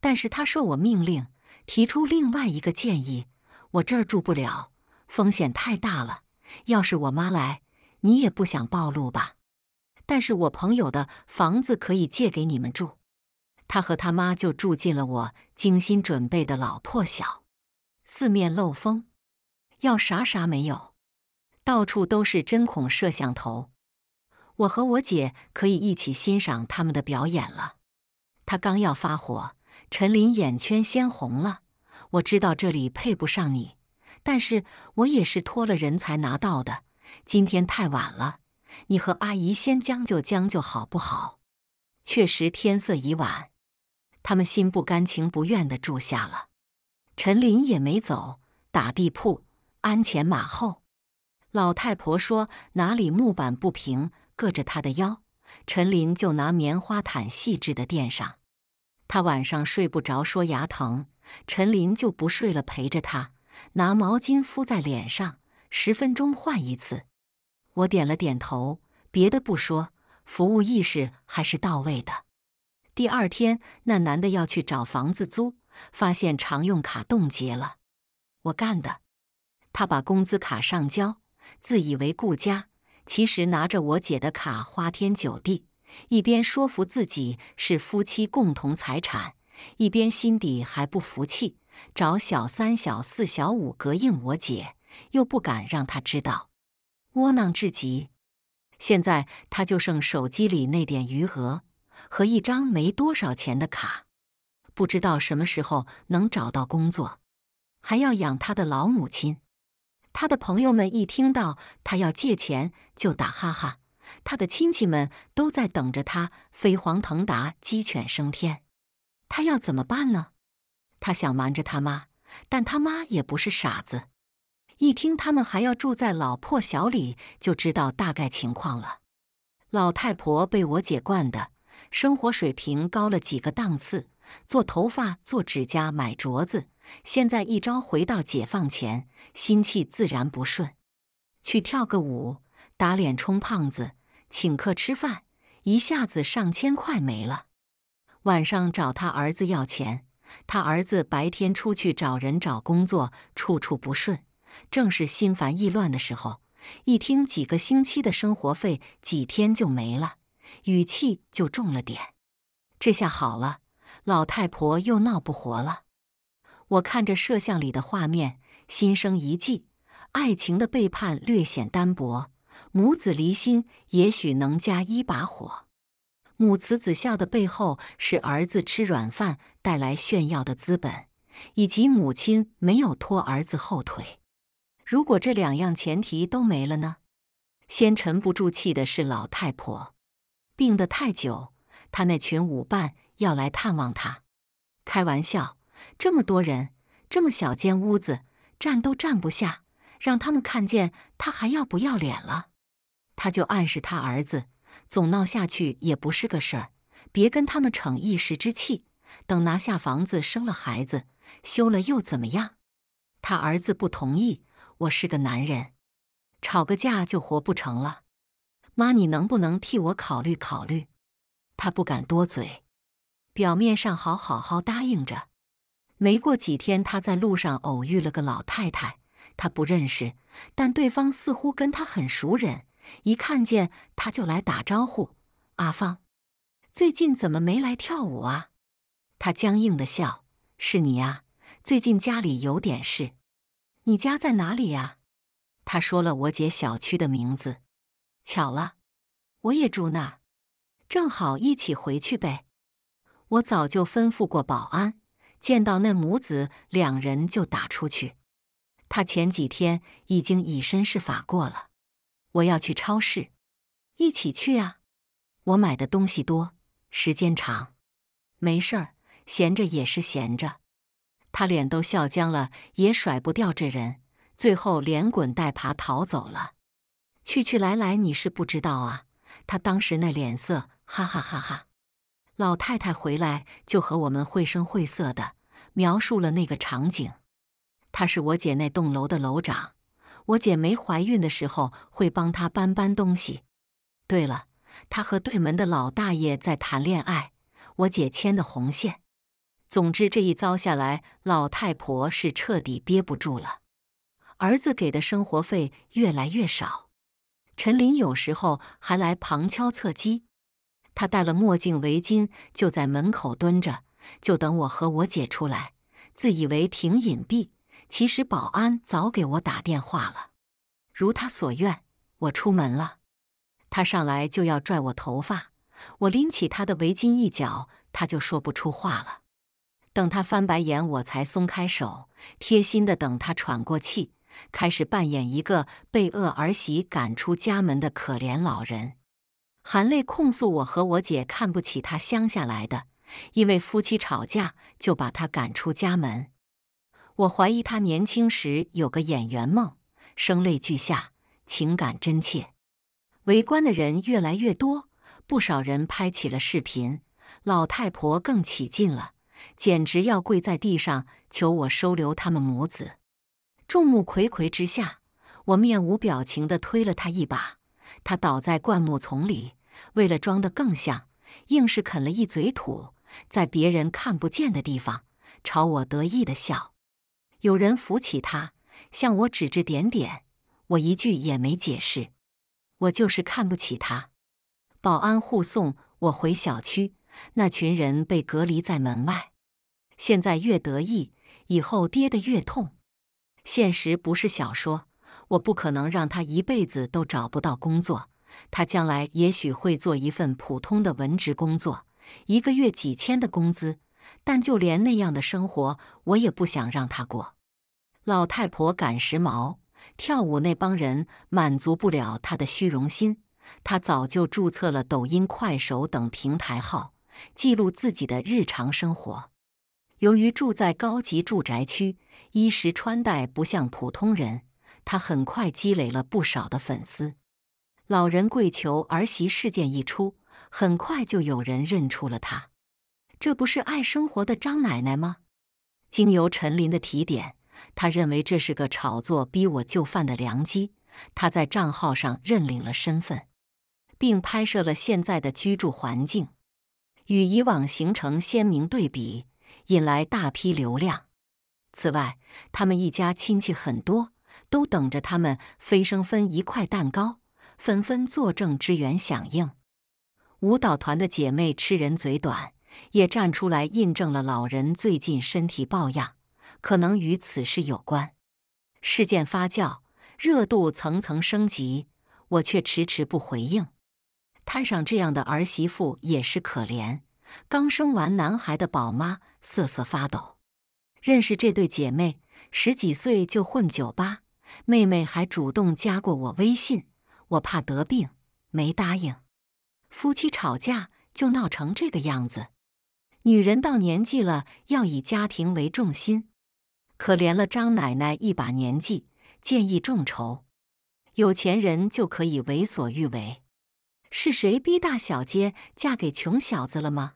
Speaker 1: 但是他受我命令，提出另外一个建议：我这儿住不了，风险太大了。要是我妈来，你也不想暴露吧？但是我朋友的房子可以借给你们住。他和他妈就住进了我精心准备的老破小，四面漏风，要啥啥没有，到处都是针孔摄像头。我和我姐可以一起欣赏他们的表演了。他刚要发火，陈林眼圈先红了。我知道这里配不上你，但是我也是托了人才拿到的。今天太晚了，你和阿姨先将就将就好不好？确实天色已晚。他们心不甘情不愿的住下了，陈林也没走，打地铺，鞍前马后。老太婆说哪里木板不平硌着她的腰，陈林就拿棉花毯细致的垫上。他晚上睡不着，说牙疼，陈林就不睡了，陪着他，拿毛巾敷在脸上，十分钟换一次。我点了点头，别的不说，服务意识还是到位的。第二天，那男的要去找房子租，发现常用卡冻结了。我干的。他把工资卡上交，自以为顾家，其实拿着我姐的卡花天酒地。一边说服自己是夫妻共同财产，一边心底还不服气，找小三、小四、小五膈应我姐，又不敢让他知道，窝囊至极。现在他就剩手机里那点余额。和一张没多少钱的卡，不知道什么时候能找到工作，还要养他的老母亲。他的朋友们一听到他要借钱就打哈哈，他的亲戚们都在等着他飞黄腾达、鸡犬升天。他要怎么办呢？他想瞒着他妈，但他妈也不是傻子，一听他们还要住在老破小里，就知道大概情况了。老太婆被我姐惯的。生活水平高了几个档次，做头发、做指甲、买镯子，现在一朝回到解放前，心气自然不顺。去跳个舞，打脸充胖子，请客吃饭，一下子上千块没了。晚上找他儿子要钱，他儿子白天出去找人找工作，处处不顺，正是心烦意乱的时候。一听几个星期的生活费几天就没了。语气就重了点，这下好了，老太婆又闹不活了。我看着摄像里的画面，心生一计：爱情的背叛略显单薄，母子离心也许能加一把火。母慈子孝的背后是儿子吃软饭带来炫耀的资本，以及母亲没有拖儿子后腿。如果这两样前提都没了呢？先沉不住气的是老太婆。病得太久，他那群舞伴要来探望他。开玩笑，这么多人，这么小间屋子，站都站不下，让他们看见他还要不要脸了？他就暗示他儿子，总闹下去也不是个事儿，别跟他们逞一时之气。等拿下房子，生了孩子，休了又怎么样？他儿子不同意。我是个男人，吵个架就活不成了。妈，你能不能替我考虑考虑？他不敢多嘴，表面上好好好答应着。没过几天，他在路上偶遇了个老太太，他不认识，但对方似乎跟他很熟人，一看见他就来打招呼：“阿芳，最近怎么没来跳舞啊？”他僵硬的笑：“是你啊，最近家里有点事。”“你家在哪里呀？”他说了我姐小区的名字。巧了，我也住那，正好一起回去呗。我早就吩咐过保安，见到那母子两人就打出去。他前几天已经以身试法过了。我要去超市，一起去啊！我买的东西多，时间长，没事儿，闲着也是闲着。他脸都笑僵了，也甩不掉这人，最后连滚带爬逃走了。去去来来，你是不知道啊！他当时那脸色，哈哈哈哈！老太太回来就和我们绘声绘色的描述了那个场景。他是我姐那栋楼的楼长，我姐没怀孕的时候会帮他搬搬东西。对了，他和对门的老大爷在谈恋爱，我姐牵的红线。总之这一遭下来，老太婆是彻底憋不住了。儿子给的生活费越来越少。陈林有时候还来旁敲侧击，他戴了墨镜、围巾，就在门口蹲着，就等我和我姐出来，自以为挺隐蔽。其实保安早给我打电话了。如他所愿，我出门了，他上来就要拽我头发，我拎起他的围巾一脚，他就说不出话了。等他翻白眼，我才松开手，贴心的等他喘过气。开始扮演一个被恶儿媳赶出家门的可怜老人，含泪控诉我和我姐看不起他乡下来的，因为夫妻吵架就把他赶出家门。我怀疑他年轻时有个演员梦，声泪俱下，情感真切。围观的人越来越多，不少人拍起了视频。老太婆更起劲了，简直要跪在地上求我收留他们母子。众目睽睽之下，我面无表情地推了他一把，他倒在灌木丛里。为了装得更像，硬是啃了一嘴土，在别人看不见的地方朝我得意地笑。有人扶起他，向我指指点点，我一句也没解释。我就是看不起他。保安护送我回小区，那群人被隔离在门外。现在越得意，以后跌得越痛。现实不是小说，我不可能让他一辈子都找不到工作。他将来也许会做一份普通的文职工作，一个月几千的工资，但就连那样的生活，我也不想让他过。老太婆赶时髦跳舞那帮人满足不了她的虚荣心，她早就注册了抖音、快手等平台号，记录自己的日常生活。由于住在高级住宅区，衣食穿戴不像普通人，他很快积累了不少的粉丝。老人跪求儿媳事件一出，很快就有人认出了他，这不是爱生活的张奶奶吗？经由陈林的提点，他认为这是个炒作逼我就范的良机，他在账号上认领了身份，并拍摄了现在的居住环境，与以往形成鲜明对比。引来大批流量。此外，他们一家亲戚很多，都等着他们飞升分一块蛋糕，纷纷作证支援响应。舞蹈团的姐妹吃人嘴短，也站出来印证了老人最近身体抱恙，可能与此事有关。事件发酵，热度层层升级，我却迟迟不回应。摊上这样的儿媳妇也是可怜。刚生完男孩的宝妈瑟瑟发抖。认识这对姐妹，十几岁就混酒吧，妹妹还主动加过我微信，我怕得病没答应。夫妻吵架就闹成这个样子。女人到年纪了要以家庭为重心。可怜了张奶奶一把年纪，建议众筹。有钱人就可以为所欲为。是谁逼大小姐嫁给穷小子了吗？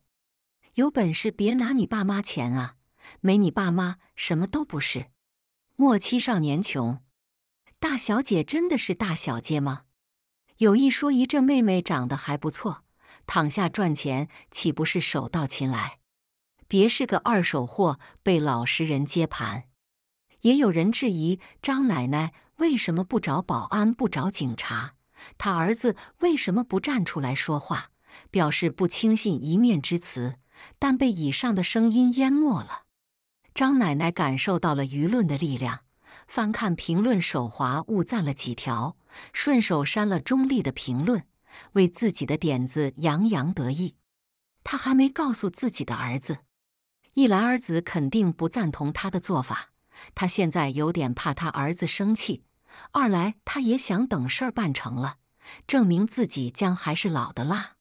Speaker 1: 有本事别拿你爸妈钱啊！没你爸妈什么都不是。莫欺少年穷，大小姐真的是大小姐吗？有一说一，这妹妹长得还不错，躺下赚钱岂不是手到擒来？别是个二手货被老实人接盘。也有人质疑张奶奶为什么不找保安，不找警察？她儿子为什么不站出来说话，表示不轻信一面之词？但被以上的声音淹没了。张奶奶感受到了舆论的力量，翻看评论，手滑误赞了几条，顺手删了中立的评论，为自己的点子洋洋得意。她还没告诉自己的儿子，一来儿子肯定不赞同她的做法，她现在有点怕他儿子生气；二来她也想等事儿办成了，证明自己姜还是老的辣。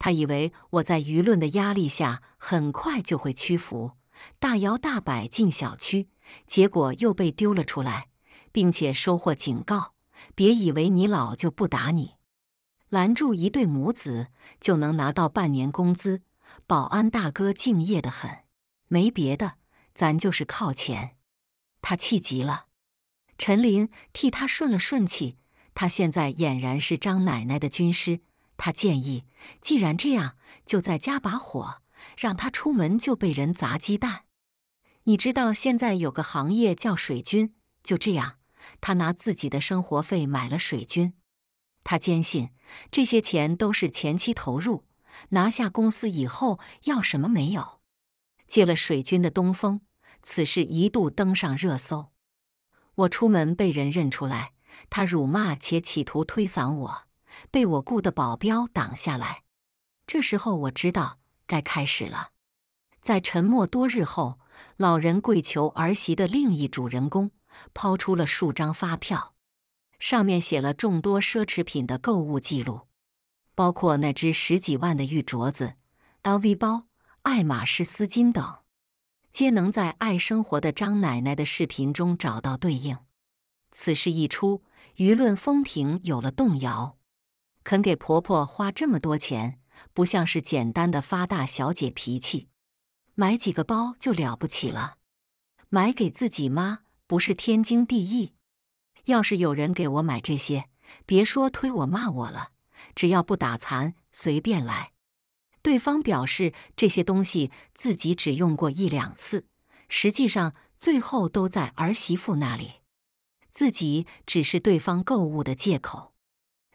Speaker 1: 他以为我在舆论的压力下很快就会屈服，大摇大摆进小区，结果又被丢了出来，并且收获警告：别以为你老就不打你。拦住一对母子就能拿到半年工资，保安大哥敬业的很，没别的，咱就是靠钱。他气急了，陈林替他顺了顺气，他现在俨然是张奶奶的军师。他建议，既然这样，就再加把火，让他出门就被人砸鸡蛋。你知道，现在有个行业叫水军。就这样，他拿自己的生活费买了水军。他坚信，这些钱都是前期投入，拿下公司以后要什么没有。借了水军的东风，此事一度登上热搜。我出门被人认出来，他辱骂且企图推搡我。被我雇的保镖挡下来。这时候我知道该开始了。在沉默多日后，老人跪求儿媳的另一主人公抛出了数张发票，上面写了众多奢侈品的购物记录，包括那只十几万的玉镯子、LV 包、爱马仕丝巾等，皆能在爱生活的张奶奶的视频中找到对应。此事一出，舆论风评有了动摇。肯给婆婆花这么多钱，不像是简单的发大小姐脾气，买几个包就了不起了。买给自己妈不是天经地义？要是有人给我买这些，别说推我骂我了，只要不打残，随便来。对方表示这些东西自己只用过一两次，实际上最后都在儿媳妇那里，自己只是对方购物的借口。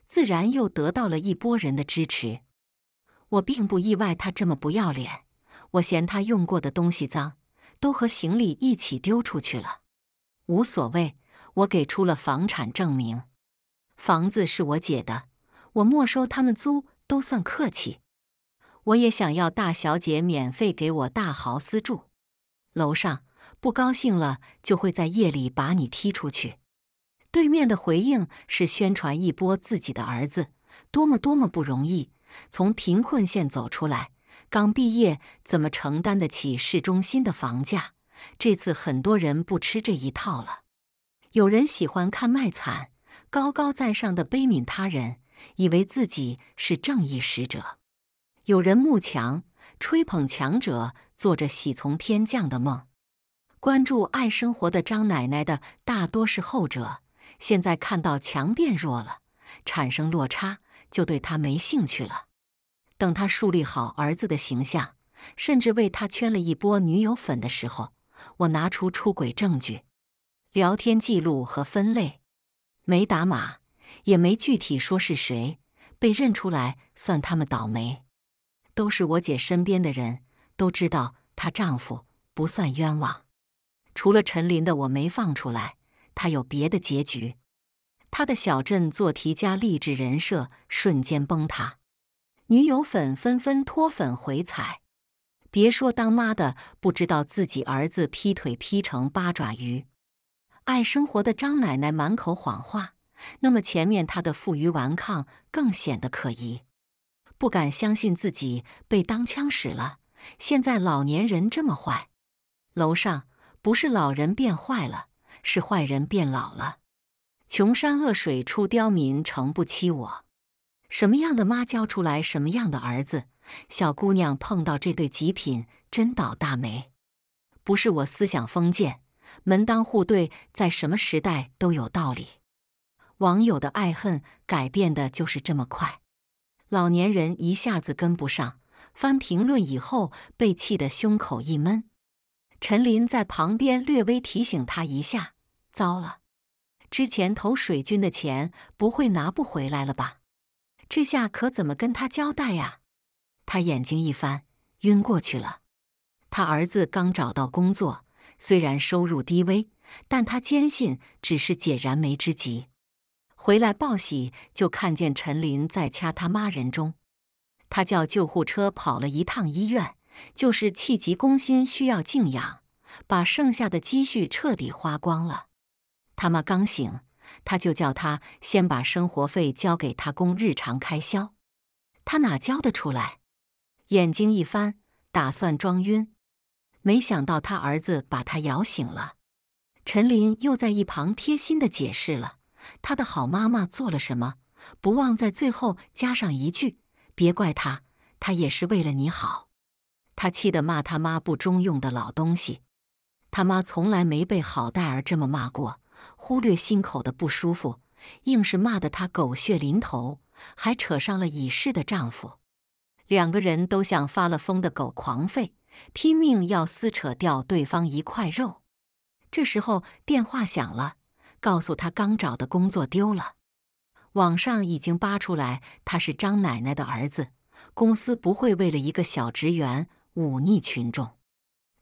Speaker 1: 自然又得到了一波人的支持，我并不意外他这么不要脸。我嫌他用过的东西脏，都和行李一起丢出去了，无所谓。我给出了房产证明，房子是我姐的，我没收他们租都算客气。我也想要大小姐免费给我大豪斯住，楼上不高兴了就会在夜里把你踢出去。对面的回应是宣传一波自己的儿子，多么多么不容易，从贫困县走出来，刚毕业怎么承担得起市中心的房价？这次很多人不吃这一套了。有人喜欢看卖惨，高高在上的悲悯他人，以为自己是正义使者；有人慕强，吹捧强者，做着喜从天降的梦。关注爱生活的张奶奶的大多是后者。现在看到强变弱了，产生落差，就对他没兴趣了。等他树立好儿子的形象，甚至为他圈了一波女友粉的时候，我拿出出轨证据、聊天记录和分类，没打码，也没具体说是谁。被认出来算他们倒霉，都是我姐身边的人，都知道她丈夫不算冤枉。除了陈林的，我没放出来。他有别的结局，他的小镇做题家励志人设瞬间崩塌，女友粉纷纷脱粉回踩。别说当妈的不知道自己儿子劈腿劈成八爪鱼，爱生活的张奶奶满口谎话，那么前面他的负隅顽抗更显得可疑。不敢相信自己被当枪使了，现在老年人这么坏？楼上不是老人变坏了。是坏人变老了，穷山恶水出刁民，诚不欺我。什么样的妈教出来什么样的儿子。小姑娘碰到这对极品，真倒大霉。不是我思想封建，门当户对在什么时代都有道理。网友的爱恨改变的就是这么快，老年人一下子跟不上，翻评论以后被气得胸口一闷。陈林在旁边略微提醒他一下。糟了，之前投水军的钱不会拿不回来了吧？这下可怎么跟他交代呀？他眼睛一翻，晕过去了。他儿子刚找到工作，虽然收入低微，但他坚信只是解燃眉之急。回来报喜，就看见陈林在掐他妈人中。他叫救护车跑了一趟医院，就是气急攻心，需要静养，把剩下的积蓄彻底花光了。他妈刚醒，他就叫他先把生活费交给他，供日常开销。他哪交得出来？眼睛一翻，打算装晕。没想到他儿子把他摇醒了。陈林又在一旁贴心的解释了他的好妈妈做了什么，不忘在最后加上一句：“别怪他，他也是为了你好。”他气得骂他妈不中用的老东西。他妈从来没被好戴儿这么骂过。忽略心口的不舒服，硬是骂得她狗血淋头，还扯上了已逝的丈夫。两个人都像发了疯的狗，狂吠，拼命要撕扯掉对方一块肉。这时候电话响了，告诉她刚找的工作丢了，网上已经扒出来她是张奶奶的儿子，公司不会为了一个小职员忤逆群众。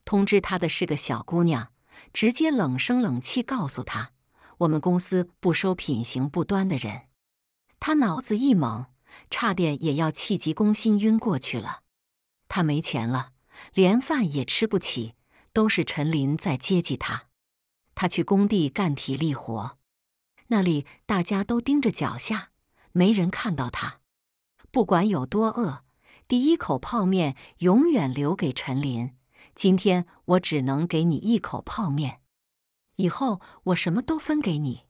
Speaker 1: 通知她的是个小姑娘。直接冷声冷气告诉他：“我们公司不收品行不端的人。”他脑子一懵，差点也要气急攻心晕过去了。他没钱了，连饭也吃不起，都是陈林在接济他。他去工地干体力活，那里大家都盯着脚下，没人看到他。不管有多饿，第一口泡面永远留给陈林。今天我只能给你一口泡面，以后我什么都分给你。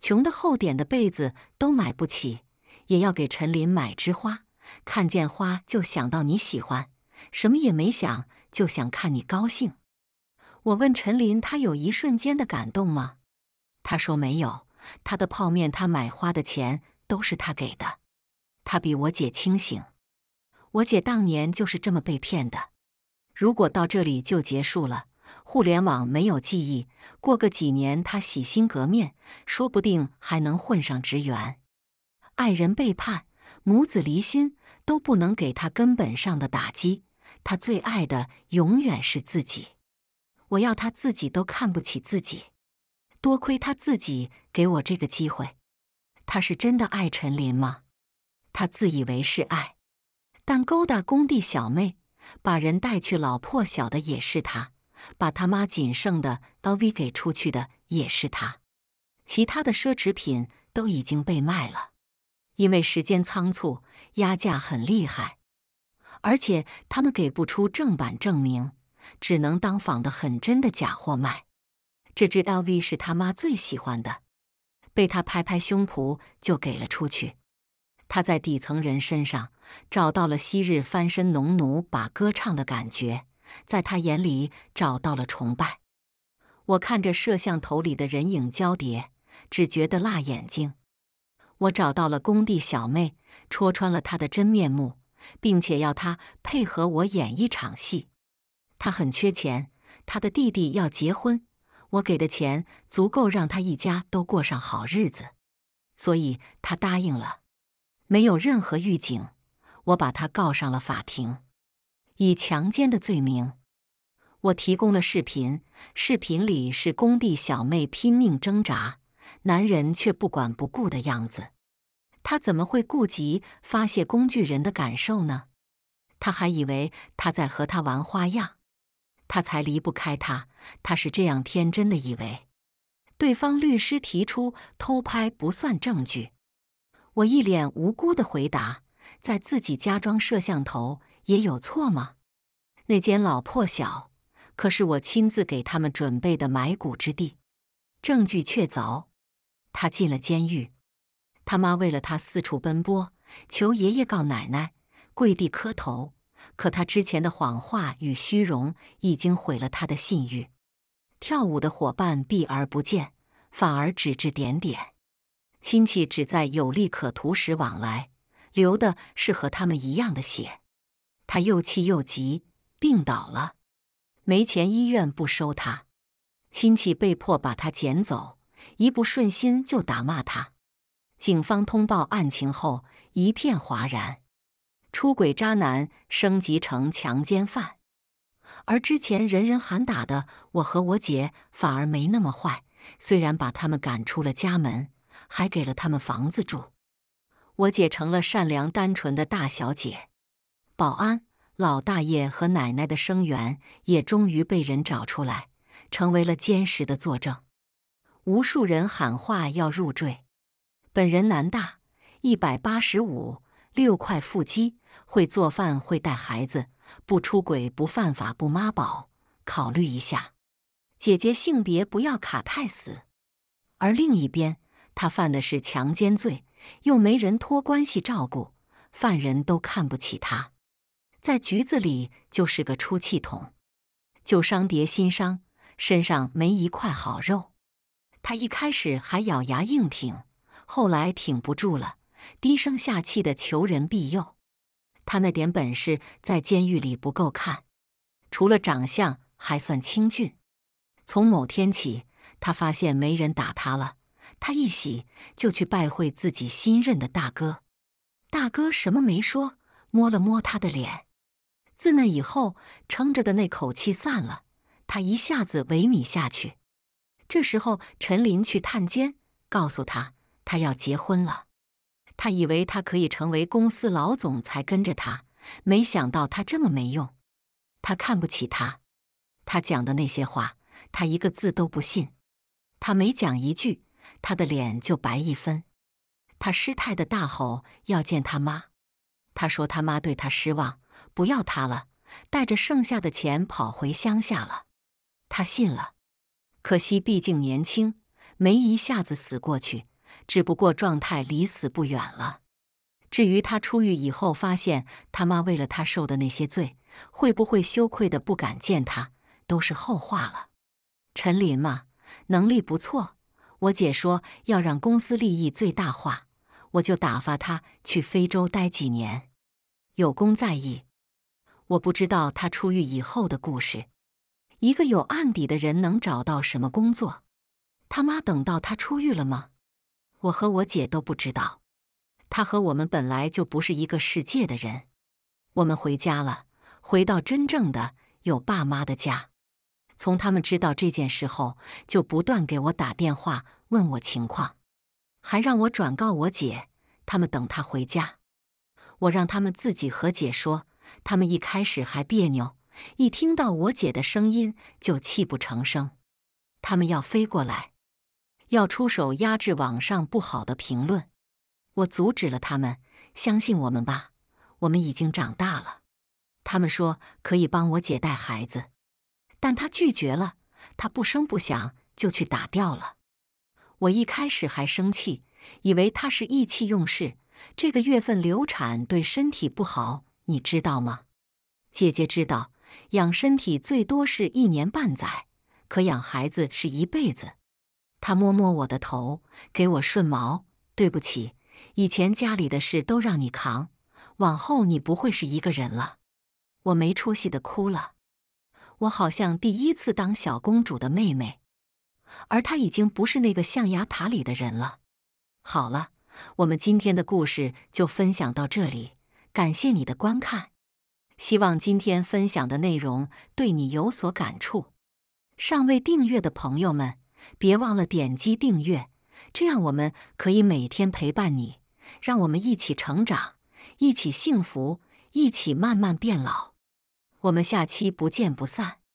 Speaker 1: 穷的厚点的被子都买不起，也要给陈林买枝花。看见花就想到你喜欢，什么也没想，就想看你高兴。我问陈林，他有一瞬间的感动吗？他说没有。他的泡面，他买花的钱都是他给的。他比我姐清醒。我姐当年就是这么被骗的。如果到这里就结束了，互联网没有记忆。过个几年，他洗心革面，说不定还能混上职员。爱人背叛，母子离心，都不能给他根本上的打击。他最爱的永远是自己。我要他自己都看不起自己。多亏他自己给我这个机会。他是真的爱陈琳吗？他自以为是爱，但勾搭工地小妹。把人带去老破小的也是他，把他妈仅剩的刀 V 给出去的也是他，其他的奢侈品都已经被卖了，因为时间仓促，压价很厉害，而且他们给不出正版证明，只能当仿的很真的假货卖。这只 l V 是他妈最喜欢的，被他拍拍胸脯就给了出去。他在底层人身上找到了昔日翻身农奴把歌唱的感觉，在他眼里找到了崇拜。我看着摄像头里的人影交叠，只觉得辣眼睛。我找到了工地小妹，戳穿了她的真面目，并且要她配合我演一场戏。她很缺钱，她的弟弟要结婚，我给的钱足够让她一家都过上好日子，所以她答应了。没有任何预警，我把他告上了法庭，以强奸的罪名。我提供了视频，视频里是工地小妹拼命挣扎，男人却不管不顾的样子。他怎么会顾及发泄工具人的感受呢？他还以为他在和他玩花样，他才离不开他。他是这样天真的以为。对方律师提出，偷拍不算证据。我一脸无辜地回答：“在自己家装摄像头也有错吗？那间老破小可是我亲自给他们准备的埋骨之地，证据确凿。他进了监狱，他妈为了他四处奔波，求爷爷告奶奶，跪地磕头。可他之前的谎话与虚荣已经毁了他的信誉，跳舞的伙伴避而不见，反而指指点点。”亲戚只在有利可图时往来，流的是和他们一样的血。他又气又急，病倒了。没钱，医院不收他。亲戚被迫把他捡走，一不顺心就打骂他。警方通报案情后，一片哗然。出轨渣男升级成强奸犯，而之前人人喊打的我和我姐反而没那么坏，虽然把他们赶出了家门。还给了他们房子住，我姐成了善良单纯的大小姐。保安老大爷和奶奶的生源也终于被人找出来，成为了坚实的作证。无数人喊话要入赘，本人男大一百八十五，六块腹肌，会做饭，会带孩子，不出轨，不犯法，不妈宝，考虑一下。姐姐性别不要卡太死。而另一边。他犯的是强奸罪，又没人托关系照顾，犯人都看不起他，在局子里就是个出气筒，旧伤叠新伤，身上没一块好肉。他一开始还咬牙硬挺，后来挺不住了，低声下气的求人庇佑。他那点本事在监狱里不够看，除了长相还算清俊。从某天起，他发现没人打他了。他一喜，就去拜会自己新任的大哥。大哥什么没说，摸了摸他的脸。自那以后，撑着的那口气散了，他一下子萎靡下去。这时候，陈林去探监，告诉他他要结婚了。他以为他可以成为公司老总才跟着他，没想到他这么没用。他看不起他，他讲的那些话，他一个字都不信。他每讲一句。他的脸就白一分，他失态的大吼要见他妈。他说他妈对他失望，不要他了，带着剩下的钱跑回乡下了。他信了，可惜毕竟年轻，没一下子死过去，只不过状态离死不远了。至于他出狱以后发现他妈为了他受的那些罪，会不会羞愧的不敢见他，都是后话了。陈林嘛，能力不错。我姐说要让公司利益最大化，我就打发她去非洲待几年，有功在意，我不知道她出狱以后的故事。一个有案底的人能找到什么工作？他妈等到他出狱了吗？我和我姐都不知道。他和我们本来就不是一个世界的人。我们回家了，回到真正的有爸妈的家。从他们知道这件事后，就不断给我打电话问我情况，还让我转告我姐，他们等他回家。我让他们自己和解说。他们一开始还别扭，一听到我姐的声音就泣不成声。他们要飞过来，要出手压制网上不好的评论。我阻止了他们，相信我们吧，我们已经长大了。他们说可以帮我姐带孩子。但他拒绝了，他不声不响就去打掉了。我一开始还生气，以为他是意气用事。这个月份流产对身体不好，你知道吗？姐姐知道，养身体最多是一年半载，可养孩子是一辈子。他摸摸我的头，给我顺毛。对不起，以前家里的事都让你扛，往后你不会是一个人了。我没出息的哭了。我好像第一次当小公主的妹妹，而她已经不是那个象牙塔里的人了。好了，我们今天的故事就分享到这里，感谢你的观看。希望今天分享的内容对你有所感触。尚未订阅的朋友们，别忘了点击订阅，这样我们可以每天陪伴你，让我们一起成长，一起幸福，一起慢慢变老。我们下期不见不散。